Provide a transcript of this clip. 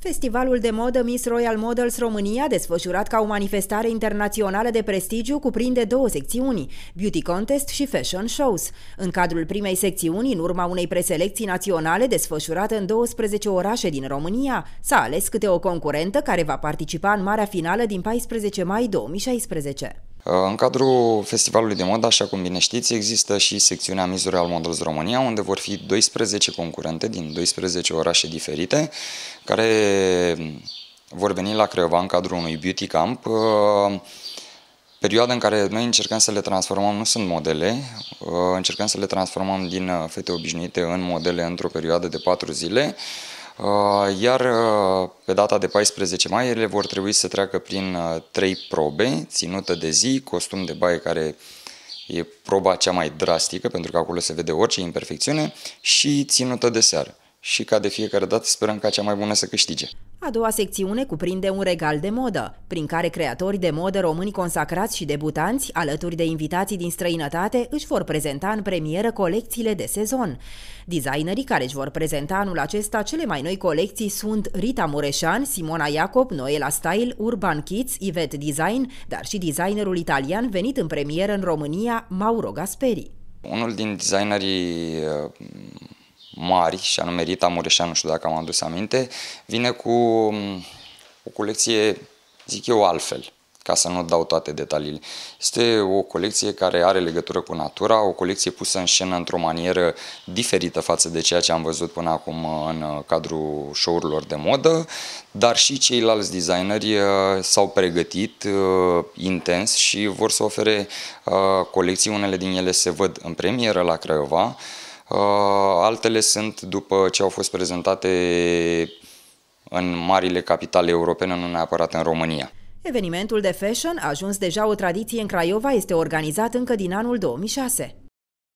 Festivalul de modă Miss Royal Models România, desfășurat ca o manifestare internațională de prestigiu, cuprinde două secțiuni, Beauty Contest și Fashion Shows. În cadrul primei secțiuni, în urma unei preselecții naționale desfășurate în 12 orașe din România, s-a ales câte o concurentă care va participa în marea finală din 14 mai 2016. Uh, în cadrul Festivalului de Mod, așa cum bine știți, există și secțiunea Mizuri al Models România, unde vor fi 12 concurente din 12 orașe diferite, care vor veni la Creva în cadrul unui beauty camp, uh, perioada în care noi încercăm să le transformăm, nu sunt modele, uh, încercăm să le transformăm din fete obișnuite în modele într-o perioadă de 4 zile, Uh, iar uh, pe data de 14 mai ele vor trebui să treacă prin uh, trei probe, ținută de zi, costum de baie care e proba cea mai drastică, pentru că acolo se vede orice imperfecțiune, și ținută de seară. Și ca de fiecare dată sperăm ca cea mai bună să câștige. A doua secțiune cuprinde un regal de modă, prin care creatori de modă români consacrați și debutanți, alături de invitații din străinătate, își vor prezenta în premieră colecțiile de sezon. Designerii care își vor prezenta anul acesta cele mai noi colecții sunt Rita Mureșan, Simona Iacob, Noela Style, Urban Kids, Ivet Design, dar și designerul italian venit în premieră în România, Mauro Gasperi. Unul din designerii mari, și anume Rita Mureșan, nu știu dacă am adus aminte, vine cu mm, o colecție, zic eu, altfel ca să nu dau toate detaliile. Este o colecție care are legătură cu natura, o colecție pusă în scenă într-o manieră diferită față de ceea ce am văzut până acum în uh, cadrul show-urilor de modă, dar și ceilalți designeri uh, s-au pregătit uh, intens și vor să ofere colecții, unele din ele se văd în premieră la Craiova, Uh, altele sunt după ce au fost prezentate în marile capitale europene, nu neapărat în România. Evenimentul de fashion, a ajuns deja o tradiție în Craiova, este organizat încă din anul 2006.